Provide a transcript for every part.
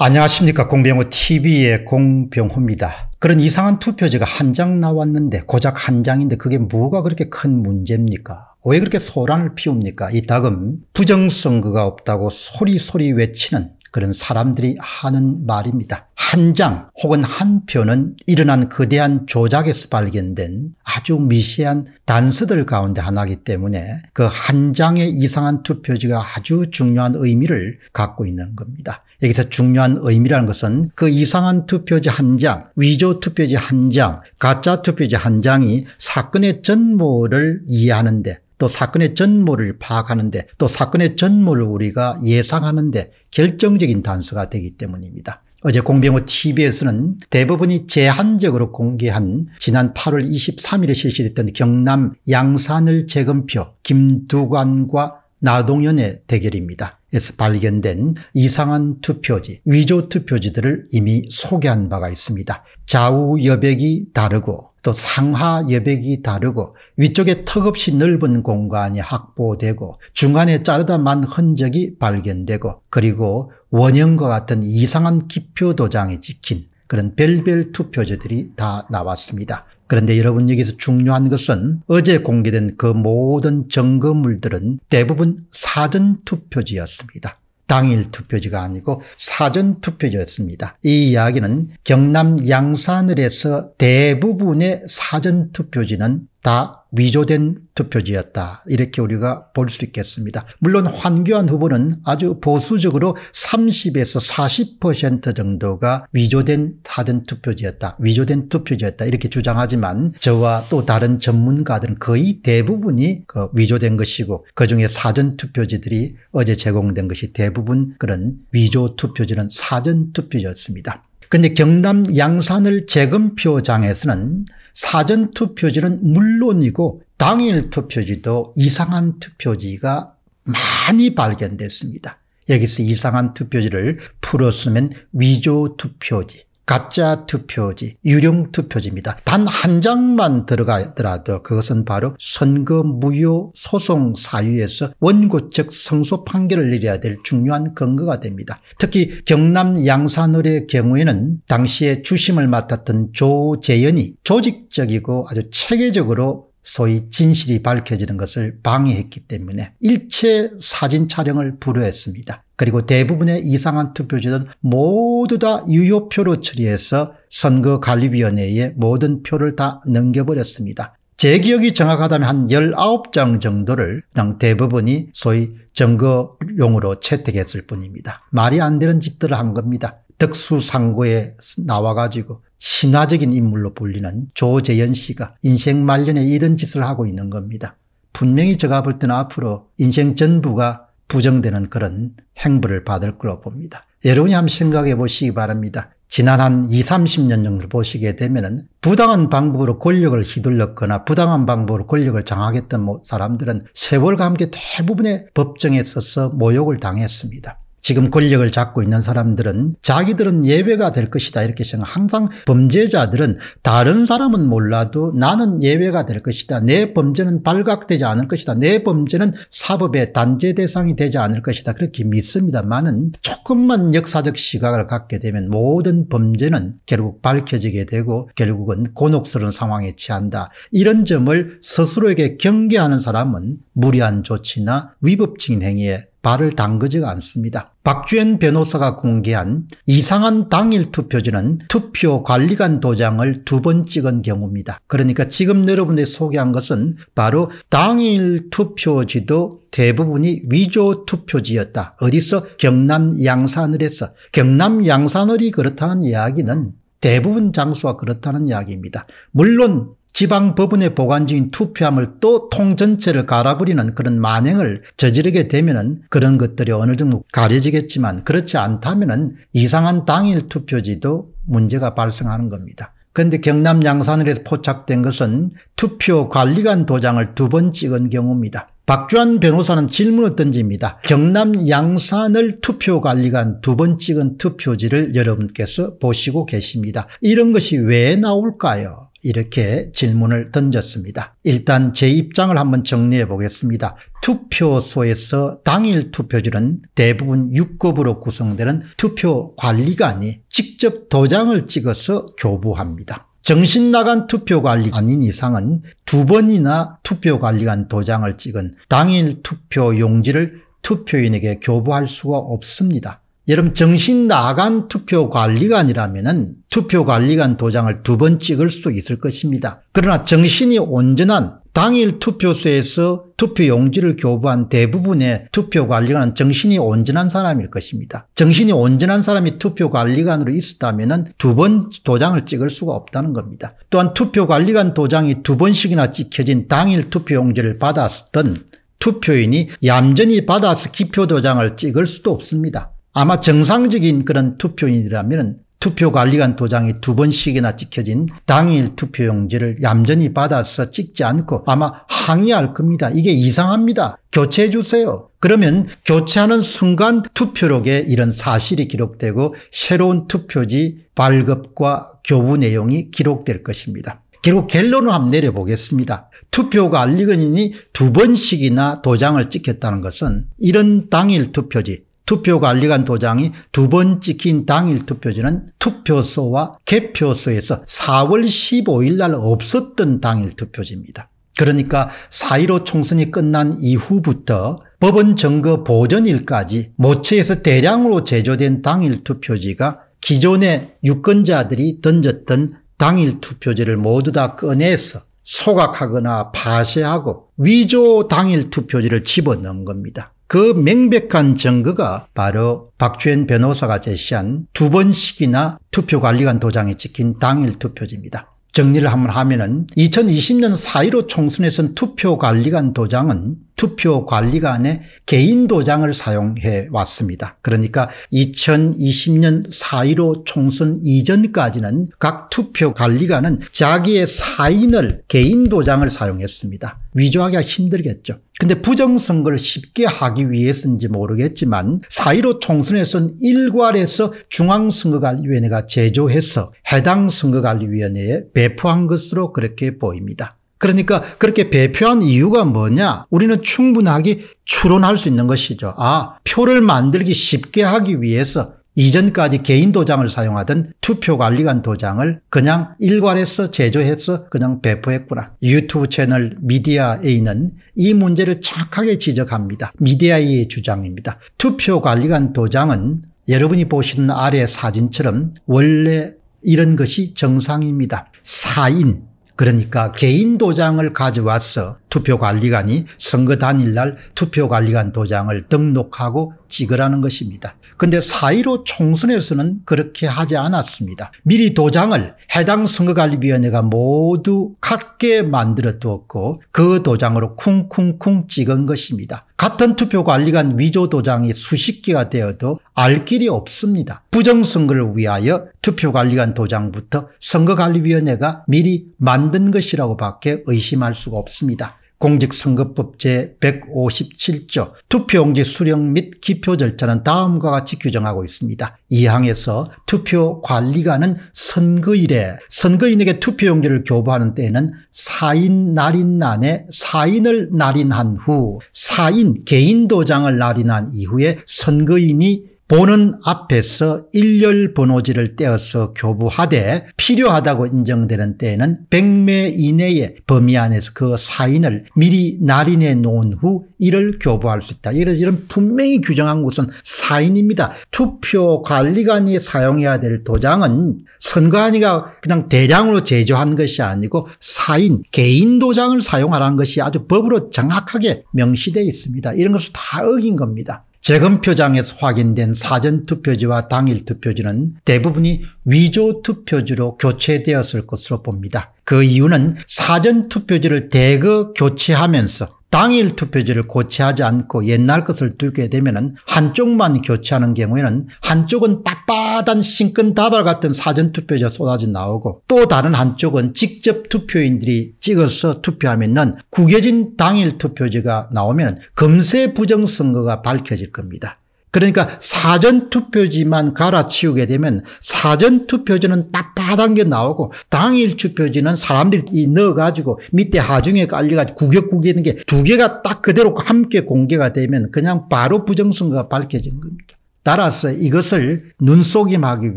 안녕하십니까 공병호 tv의 공병호입니다. 그런 이상한 투표지가 한 장 나왔는데 고작 한 장인데 그게 뭐가 그렇게 큰 문제입니까? 왜 그렇게 소란을 피웁니까? 이따금 부정선거가 없다고 소리소리 외치는 그런 사람들이 하는 말입니다. 한 장 혹은 한 표는 일어난 거대한 조작에서 발견된 아주 미세한 단서들 가운데 하나이기 때문에 그 한 장의 이상한 투표지가 아주 중요한 의미를 갖고 있는 겁니다. 여기서 중요한 의미라는 것은 그 이상한 투표지 한 장, 위조 투표지 한 장, 가짜 투표지 한 장이 사건의 전모를 이해하는데 또 사건의 전모를 파악하는데 또 사건의 전모를 우리가 예상하는데 결정적인 단서가 되기 때문입니다. 어제 공병호 tv에서는 대부분이 제한적으로 공개한 지난 8월 23일에 실시됐던 경남 양산을 재검표 김두관과 나동연의 대결입니다. 에서 발견된 이상한 투표지, 위조 투표지들을 이미 소개한 바가 있습니다. 좌우 여백이 다르고 또 상하 여백이 다르고 위쪽에 턱없이 넓은 공간이 확보되고 중간에 자르다만 흔적이 발견되고 그리고 원형과 같은 이상한 기표 도장이 찍힌 그런 별별 투표지들이 다 나왔습니다. 그런데 여러분 여기서 중요한 것은 어제 공개된 그 모든 점거물들은 대부분 사전투표지였습니다. 당일 투표지가 아니고 사전 투표지였습니다. 이 이야기는 경남 양산을에서 대부분의 사전 투표지는 다 위조된 투표지였다. 이렇게 우리가 볼 수 있겠습니다. 물론 황교안 후보는 아주 보수적으로 30에서 40% 정도가 위조된 사전 투표지였다. 위조된 투표지였다. 이렇게 주장하지만 저와 또 다른 전문가들은 거의 대부분이 그 위조된 것이고 그중에 사전 투표지들이 어제 제공된 것이 대부분 그런 위조 투표지는 사전 투표지였습니다. 근데 경남 양산을 재검표장에서는 사전 투표지는 물론이고 당일 투표지도 이상한 투표지가 많이 발견됐습니다. 여기서 이상한 투표지를 풀었으면 위조 투표지 가짜 투표지, 유령 투표지입니다. 단 한 장만 들어가더라도 그것은 바로 선거 무효 소송 사유에서 원고측 성소 판결을 내려야 될 중요한 근거가 됩니다. 특히 경남 양산을의 경우에는 당시에 주심을 맡았던 조재연이 조직적이고 아주 체계적으로 소위 진실이 밝혀지는 것을 방해했기 때문에 일체 사진 촬영을 불허했습니다. 그리고 대부분의 이상한 투표지는 모두 다 유효표로 처리해서 선거관리위원회에 모든 표를 다 넘겨버렸습니다. 제 기억이 정확하다면 한 19장 정도를 그냥 대부분이 소위 증거용으로 채택했을 뿐입니다. 말이 안 되는 짓들을 한 겁니다. 특수상고에 나와가지고 신화적인 인물로 불리는 조재현 씨가 인생 말년에 이런 짓을 하고 있는 겁니다. 분명히 제가 볼 때는 앞으로 인생 전부가 부정되는 그런 행보를 받을 걸로 봅니다. 여러분이 한번 생각해 보시기 바랍니다. 지난 한 20, 30년 정도 보시게 되면은 부당한 방법으로 권력을 휘둘렀거나 부당한 방법으로 권력을 장악했던 뭐 사람들은 세월과 함께 대부분의 법정에 있서 모욕을 당했습니다. 지금 권력을 잡고 있는 사람들은 자기들은 예외가 될 것이다 이렇게 생각 항상 범죄자들은 다른 사람은 몰라도 나는 예외가 될 것이다. 내 범죄는 발각되지 않을 것이다. 내 범죄는 사법의 단죄 대상이 되지 않을 것이다. 그렇게 믿습니다만은 조금만 역사적 시각을 갖게 되면 모든 범죄는 결국 밝혀지게 되고 결국은 곤혹스러운 상황에 처한다. 이런 점을 스스로에게 경계하는 사람은 무리한 조치나 위법적인 행위에 발을 담그지가 않습니다. 박주현 변호사가 공개한 이상한 당일 투표지는 투표관리관 도장을 두 번 찍은 경우입니다. 그러니까 지금 여러분이 소개한 것은 바로 당일 투표지도 대부분이 위조 투표지였다. 어디서? 경남 양산을에서. 경남 양산을이 그렇다는 이야기는 대부분 장소가 그렇다는 이야기입니다. 물론 지방법원에 보관 중인 투표함을 또 통 전체를 갈아버리는 그런 만행을 저지르게 되면 은 그런 것들이 어느 정도 가려지겠지만 그렇지 않다면 은 이상한 당일 투표지도 문제가 발생하는 겁니다. 그런데 경남 양산을에서 포착된 것은 투표 관리관 도장을 두 번 찍은 경우입니다. 박주환 변호사는 질문을 던집니다. 경남 양산을 투표관리관 두 번 찍은 투표지를 여러분께서 보시고 계십니다. 이런 것이 왜 나올까요? 이렇게 질문을 던졌습니다. 일단 제 입장을 한번 정리해 보겠습니다. 투표소에서 당일 투표지는 대부분 6급으로 구성되는 투표관리관이 직접 도장을 찍어서 교부합니다. 정신 나간 투표관리 아닌 이상은 두 번이나 투표관리관 도장을 찍은 당일 투표 용지를 투표인에게 교부할 수가 없습니다. 여러분 정신 나간 투표관리관이라면 은 투표관리관 도장을 두 번 찍을 수 있을 것입니다. 그러나 정신이 온전한 당일 투표소에서 투표용지를 교부한 대부분의 투표관리관은 정신이 온전한 사람일 것입니다. 정신이 온전한 사람이 투표관리관으로 있었다면 두 번 도장을 찍을 수가 없다는 겁니다. 또한 투표관리관 도장이 두 번씩이나 찍혀진 당일 투표용지를 받았던 투표인이 얌전히 받아서 기표 도장을 찍을 수도 없습니다. 아마 정상적인 그런 투표인이라면 투표관리관도장이 두 번씩이나 찍혀진 당일 투표용지를 얌전히 받아서 찍지 않고 아마 항의할 겁니다. 이게 이상합니다. 교체해 주세요. 그러면 교체하는 순간 투표록에 이런 사실이 기록되고 새로운 투표지 발급과 교부 내용이 기록될 것입니다. 결국 결론을 한번 내려보겠습니다. 투표관리건이니두 번씩이나 도장을 찍혔다는 것은 이런 당일 투표지 투표 관리관 도장이 두 번 찍힌 당일 투표지는 투표소와 개표소에서 4월 15일 날 없었던 당일 투표지입니다. 그러니까 4.15 총선이 끝난 이후부터 법원 증거 보전일까지 모체에서 대량으로 제조된 당일 투표지가 기존의 유권자들이 던졌던 당일 투표지를 모두 다 꺼내서 소각하거나 파쇄하고 위조 당일 투표지를 집어넣은 겁니다. 그 명백한 증거가 바로 박주현 변호사가 제시한 두 번씩이나 투표관리관 도장이 찍힌 당일 투표지입니다. 정리를 한번 하면 은 2020년 4.15 총선에선 투표관리관 도장은 투표 관리관의 개인 도장을 사용해 왔습니다. 그러니까 2020년 4.15 총선 이전까지는 각 투표 관리관은 자기의 사인을 개인 도장을 사용했습니다. 위조하기가 힘들겠죠. 근데 부정선거를 쉽게 하기 위해서인지 모르겠지만 4.15 총선에선 일괄해서 중앙선거관리위원회가 제조해서 해당 선거관리위원회에 배포한 것으로 그렇게 보입니다. 그러니까 그렇게 배표한 이유가 뭐냐 우리는 충분하게 추론할 수 있는 것이죠. 아 표를 만들기 쉽게 하기 위해서 이전까지 개인 도장을 사용하던 투표관리관 도장을 그냥 일괄해서 제조해서 그냥 배포했구나. 유튜브 채널 미디어에이는 이 문제를 착하게 지적합니다. 미디어의 주장입니다. 투표관리관 도장은 여러분이 보시는 아래 사진처럼 원래 이런 것이 정상입니다. 사인, 그러니까 개인 도장을 가져와서 투표관리관이 선거 당일날 투표관리관 도장을 등록하고 찍으라는 것입니다. 그런데4.15 총선에서는 그렇게 하지 않았습니다. 미리 도장을 해당 선거관리위원회가 모두 갖게 만들어 두었고 그 도장으로 쿵쿵쿵 찍은 것입니다. 같은 투표관리관 위조 도장이 수십 개가 되어도 알 길이 없습니다. 부정선거를 위하여 투표관리관 도장부터 선거관리위원회가 미리 만든 것이라고 밖에 의심할 수가 없습니다. 공직선거법 제157조 투표용지 수령 및 기표 절차는 다음과 같이 규정하고 있습니다. 2항에서 투표 관리관은 선거일에 선거인에게 투표용지를 교부하는 때에는 사인 날인 난에 사인을 날인한 후 사인 개인 도장을 날인한 이후에 선거인이 보는 앞에서 일렬 번호지를 떼어서 교부하되 필요하다고 인정되는 때에는 100매 이내에 범위 안에서 그 사인을 미리 날인해 놓은 후 이를 교부할 수 있다. 이런, 이런 분명히 규정한 것은 사인입니다. 투표관리관이 사용해야 될 도장은 선관위가 그냥 대량으로 제조한 것이 아니고 사인, 개인 도장을 사용하라는 것이 아주 법으로 정확하게 명시되어 있습니다. 이런 것을 다 어긴 겁니다. 재검표장에서 확인된 사전투표지와 당일투표지는 대부분이 위조투표지로 교체되었을 것으로 봅니다. 그 이유는 사전투표지를 대거 교체하면서 당일 투표지를 고치하지 않고 옛날 것을 두게 되면 한쪽만 교체하는 경우에는 한쪽은 빳빳한 신근다발 같은 사전투표지가 쏟아져 나오고 또 다른 한쪽은 직접 투표인들이 찍어서 투표하면 구겨진 당일 투표지가 나오면 금세 부정선거가 밝혀질 겁니다. 그러니까 사전투표지만 갈아치우게 되면 사전투표지는 빳빳한 게 나오고 당일투표지는 사람들이 넣어가지고 밑에 하중에 깔려가지고 구격구기 있는 게 두 개가 딱 그대로 함께 공개가 되면 그냥 바로 부정선거가 밝혀지는 겁니다. 따라서 이것을 눈속임하기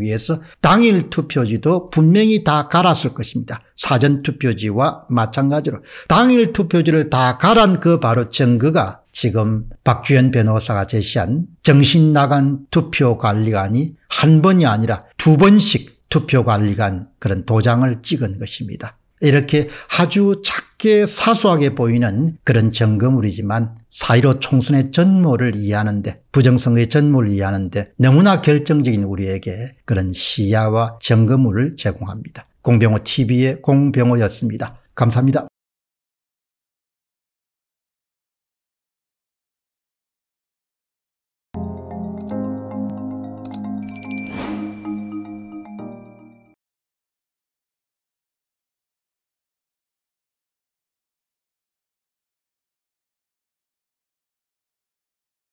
위해서 당일 투표지도 분명히 다 갈았을 것입니다. 사전투표지와 마찬가지로 당일 투표지를 다 갈은 그 바로 증거가 지금 박주현 변호사가 제시한 정신나간 투표관리관이 한 번이 아니라 두 번씩 투표관리관 그런 도장을 찍은 것입니다. 이렇게 아주 작게 사소하게 보이는 그런 점검물이지만 사이로 총선의 전모를 이해하는데 부정선거의 전모를 이해하는데 너무나 결정적인 우리에게 그런 시야와 점검물을 제공합니다. 공병호 TV의 공병호였습니다. 감사합니다.